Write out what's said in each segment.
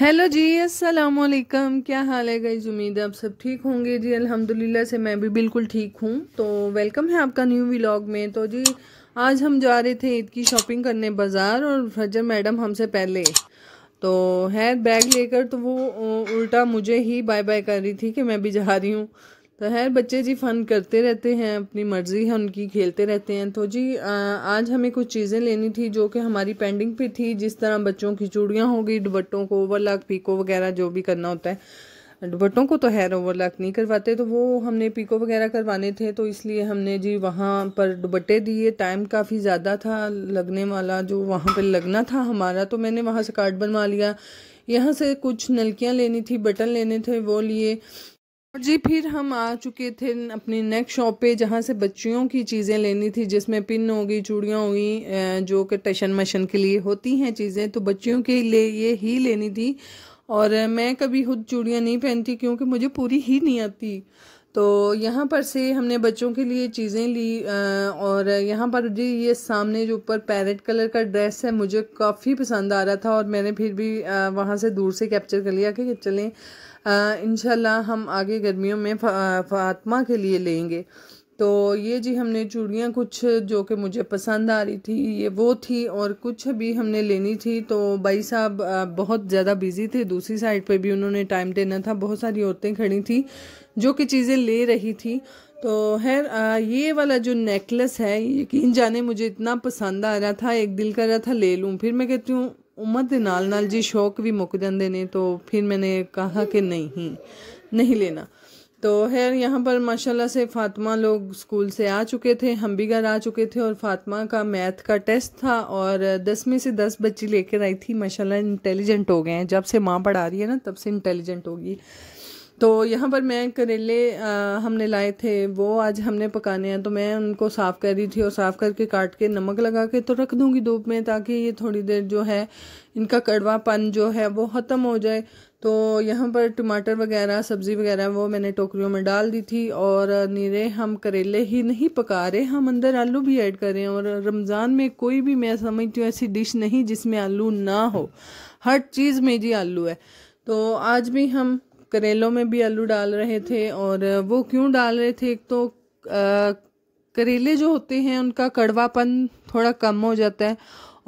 hello जी अस्सलाम वालेकुम क्या हाल है गई उम्मीद है आप सब ठीक होंगे जी अल्हम्दुलिल्लाह से मैं भी बिल्कुल ठीक हूँ तो वेलकम है आपका न्यू व्लॉग में तो जी आज हम जा रहे थे ईद की शॉपिंग करने बाज़ार और फजर मैडम हमसे पहले तो है बैग लेकर तो वो उल्टा मुझे ही बाय बाय कर रही थी कि मैं भी जा रही हूँ तो खैर बच्चे जी फ़न करते रहते हैं अपनी मर्ज़ी है उनकी खेलते रहते हैं तो जी आ, आज हमें कुछ चीज़ें लेनी थी जो कि हमारी पेंडिंग पे थी जिस तरह बच्चों की चूड़ियाँ होगी दुबट्टों को ओवरलॉक पीको वगैरह जो भी करना होता है दुबट्टों को तो हैर ओवरलॉक नहीं करवाते तो वो हमने पीको वगैरह करवाने थे तो इसलिए हमने जी वहाँ पर दुबट्टे दिए टाइम काफ़ी ज़्यादा था लगने वाला जो वहाँ पर लगना था हमारा तो मैंने वहाँ से कार्ड बनवा लिया यहाँ से कुछ नलकियाँ लेनी थी बटन लेने थे वो लिए जी फिर हम आ चुके थे अपनी नेक्स्ट शॉप पे जहाँ से बच्चियों की चीज़ें लेनी थी जिसमें पिन होगी चूड़ियाँ होगी जो कि टशन मशन के लिए होती हैं चीज़ें तो बच्चियों के लिए ही लेनी थी और मैं कभी खुद चूड़ियाँ नहीं पहनती क्योंकि मुझे पूरी ही नहीं आती तो यहाँ पर से हमने बच्चों के लिए चीज़ें ली और यहाँ पर जी ये सामने जो ऊपर पैरेट कलर का ड्रेस है मुझे काफ़ी पसंद आ रहा था और मैंने फिर भी वहाँ से दूर से कैप्चर कर लिया कि चलें इन हम आगे गर्मियों में फा, फातमा के लिए लेंगे तो ये जी हमने चूड़ियाँ कुछ जो कि मुझे पसंद आ रही थी ये वो थी और कुछ भी हमने लेनी थी तो भाई साहब बहुत ज़्यादा बिजी थे दूसरी साइड पे भी उन्होंने टाइम देना था बहुत सारी औरतें खड़ी थी जो कि चीज़ें ले रही थी तो खैर ये वाला जो नेकलेस है यकीन जाने मुझे इतना पसंद आ रहा था एक दिल कर रहा था ले लूँ फिर मैं कहती हूँ उम्र के नाल नाल जी शौक़ भी मुक ਜਾਂਦੇ ने तो फिर मैंने कहा कि नहीं ਨਹੀਂ तो खैर यहाँ पर माशाल्लाह से फातिमा लोग स्कूल से आ चुके थे हम भी घर आ चुके थे और फातिमा का मैथ का टेस्ट था और दस में से दस बच्ची लेकर आई थी माशाल्लाह इंटेलिजेंट हो गए हैं जब से माँ पढ़ा रही है ना तब से इंटेलिजेंट होगी तो यहाँ पर मैं करेले आ, हमने लाए थे वो आज हमने पकाने हैं तो मैं उनको साफ़ कर रही थी और साफ़ करके काट के नमक लगा के तो रख दूँगी धूप में ताकि ये थोड़ी देर जो है इनका कड़वापन जो है वो ख़त्म हो जाए तो यहाँ पर टमाटर वगैरह सब्ज़ी वगैरह वो मैंने टोकरियों में डाल दी थी और नीरे हम करेले ही नहीं पका रहे हम अंदर आलू भी ऐड कर रहे हैं और रमज़ान में कोई भी मैं समझती हूँ ऐसी डिश नहीं जिसमें आलू ना हो हर चीज़ में जी आलू है तो आज भी हम करेलों में भी आलू डाल रहे थे और वो क्यों डाल रहे थे एक तो आ, करेले जो होते हैं उनका कड़वापन थोड़ा कम हो जाता है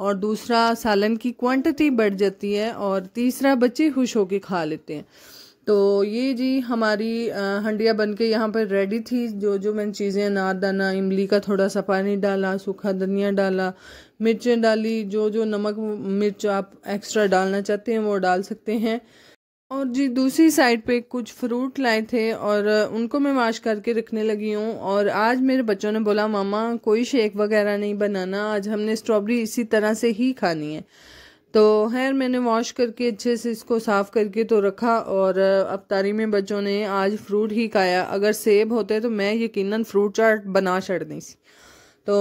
और दूसरा सालन की क्वांटिटी बढ़ जाती है और तीसरा बच्चे खुश होके खा लेते हैं तो ये जी हमारी हंडिया बन के यहाँ पर रेडी थी जो जो मैंने चीज़ें अनारदाना इमली का थोड़ा सा पानी डाला सूखा धनिया डाला मिर्चें डाली जो जो नमक मिर्च आप एक्स्ट्रा डालना चाहते हैं वो डाल सकते हैं और जी दूसरी साइड पे कुछ फ्रूट लाए थे और उनको मैं वाश करके रखने लगी हूँ और आज मेरे बच्चों ने बोला मामा कोई शेक वगैरह नहीं बनाना आज हमने स्ट्रॉबेरी इसी तरह से ही खानी है तो खैर मैंने वॉश करके अच्छे से इसको साफ़ करके तो रखा और अबतारी में बच्चों ने आज फ्रूट ही खाया अगर सेब होते तो मैं यकीनन फ्रूट चाट बना छड़नी सी तो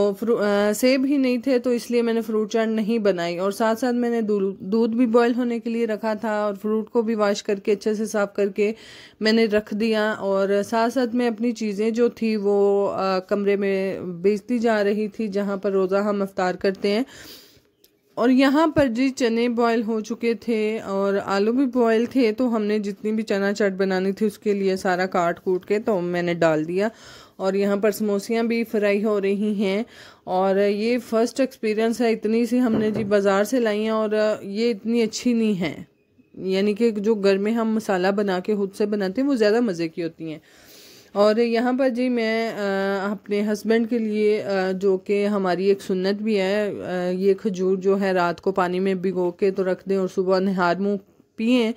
सेब ही नहीं थे तो इसलिए मैंने फ्रूट चाट नहीं बनाई और साथ साथ मैंने दूध भी बॉयल होने के लिए रखा था और फ्रूट को भी वॉश करके अच्छे से साफ़ करके मैंने रख दिया और साथ साथ मैं अपनी चीज़ें जो थी वो आ, कमरे में बेचती जा रही थी जहाँ पर रोज़ा हम अफ्तार करते हैं और यहाँ पर जी चने बॉयल हो चुके थे और आलू भी बॉयल थे तो हमने जितनी भी चना चट बनानी थी उसके लिए सारा काट कूट के तो मैंने डाल दिया और यहाँ पर समोसियाँ भी फ्राई हो रही हैं और ये फ़र्स्ट एक्सपीरियंस है इतनी सी हमने जी बाज़ार से लाई हैं और ये इतनी अच्छी नहीं है यानी कि जो घर में हम मसाला बना के खुद से बनाते हैं वो ज़्यादा मज़े की होती हैं और यहाँ पर जी मैं आ, अपने हस्बैंड के लिए आ, जो कि हमारी एक सुन्नत भी है आ, ये खजूर जो है रात को पानी में भिगो के तो रख दें और सुबह नहार मुँह पिए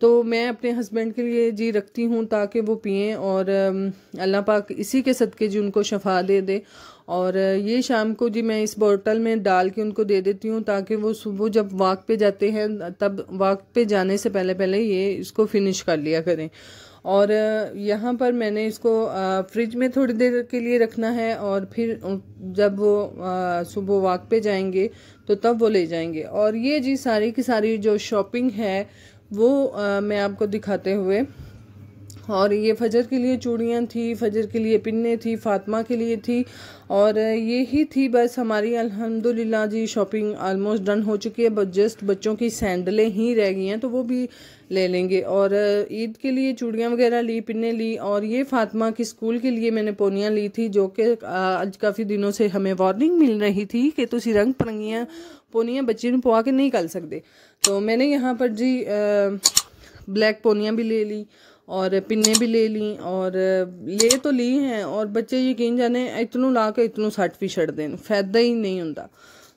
तो मैं अपने हस्बैंड के लिए जी रखती हूँ ताकि वो पिएँ और अल्लाह पाक इसी के सदके जी उनको शफा दे दे और ये शाम को जी मैं इस बोतल में डाल के उनको दे देती हूँ ताकि वो सुबह जब वाक पे जाते हैं तब वाक पे जाने से पहले पहले ये इसको फिनिश कर लिया करें और यहाँ पर मैंने इसको फ्रिज में थोड़ी देर के लिए रखना है और फिर जब वो सुबह वाक पे जाएंगे तो तब वो ले जाएंगे और ये जी सारी की सारी जो शॉपिंग है वो आ, मैं आपको दिखाते हुए और ये फजर के लिए चूड़ियाँ थी फजर के लिए पिन्ने थी फातमा के लिए थी और ये ही थी बस हमारी अल्हम्दुलिल्लाह जी शॉपिंग आलमोस्ट डन हो चुकी है बट जस्ट बच्चों की सैंडलें ही रह गई हैं तो वो भी ले लेंगे और ईद के लिए चूड़ियाँ वगैरह ली पिन्ने ली और ये फ़ातमा की स्कूल के लिए मैंने पोनियाँ ली थी जो कि आज काफ़ी दिनों से हमें वार्निंग मिल रही थी कि तुम रंग परंगियाँ पोनियाँ बच्चे पवा के नहीं कर सकते तो मैंने यहाँ पर जी ब्लैक पोनियाँ भी ले ली और पिन्ने भी ले ली और ले तो ली हैं और बच्चे यकीन जाने इतनों ला के इतनों सट भी छड़ देन फायदा ही नहीं हों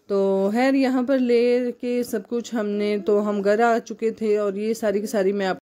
तो खैर यहाँ पर ले के सब कुछ हमने तो हम घर आ चुके थे और ये सारी की सारी मैं